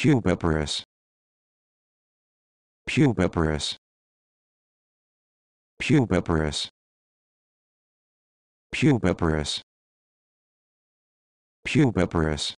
pubiparous pubiparous pubiparous pubiparous pubiparous